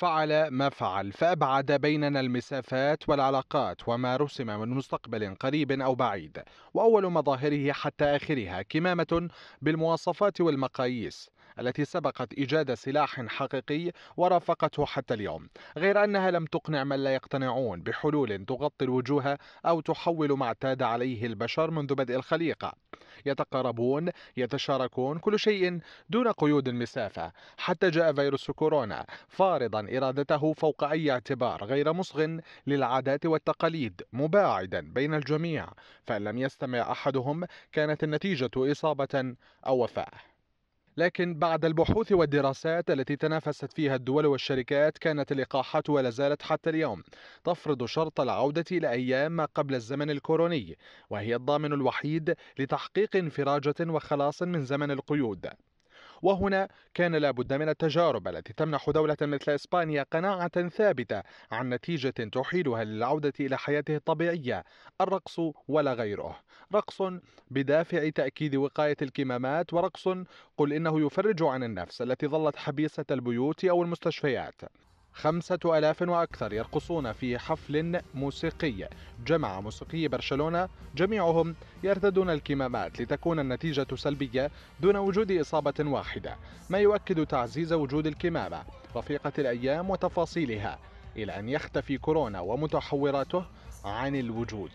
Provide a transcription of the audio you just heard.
فعل ما فعل فأبعد بيننا المسافات والعلاقات وما رسم من مستقبل قريب أو بعيد وأول مظاهره حتى آخرها كمامة بالمواصفات والمقاييس التي سبقت إيجاد سلاح حقيقي ورافقته حتى اليوم غير أنها لم تقنع من لا يقتنعون بحلول تغطي الوجوه أو تحول ما اعتاد عليه البشر منذ بدء الخليقة يتقاربون يتشاركون كل شيء دون قيود المسافة حتى جاء فيروس كورونا فارضا إرادته فوق أي اعتبار غير مصغ للعادات والتقاليد مباعدا بين الجميع فإن لم يستمع أحدهم كانت النتيجة إصابة أو وفاة لكن بعد البحوث والدراسات التي تنافست فيها الدول والشركات كانت اللقاحات ولا زالت حتى اليوم تفرض شرط العودة إلى أيام ما قبل الزمن الكوروني وهي الضامن الوحيد لتحقيق انفراجة وخلاص من زمن القيود وهنا كان لا بد من التجارب التي تمنح دولة مثل إسبانيا قناعة ثابتة عن نتيجة تحيلها للعودة إلى حياته الطبيعية الرقص ولا غيره رقص بدافع تأكيد وقاية الكمامات ورقص قل إنه يفرج عن النفس التي ظلت حبيسة البيوت أو المستشفيات خمسة ألاف وأكثر يرقصون في حفل موسيقي جمع موسيقي برشلونة جميعهم يرتدون الكمامات لتكون النتيجة سلبية دون وجود إصابة واحدة ما يؤكد تعزيز وجود الكمامة رفيقة الأيام وتفاصيلها إلى أن يختفي كورونا ومتحوراته عن الوجود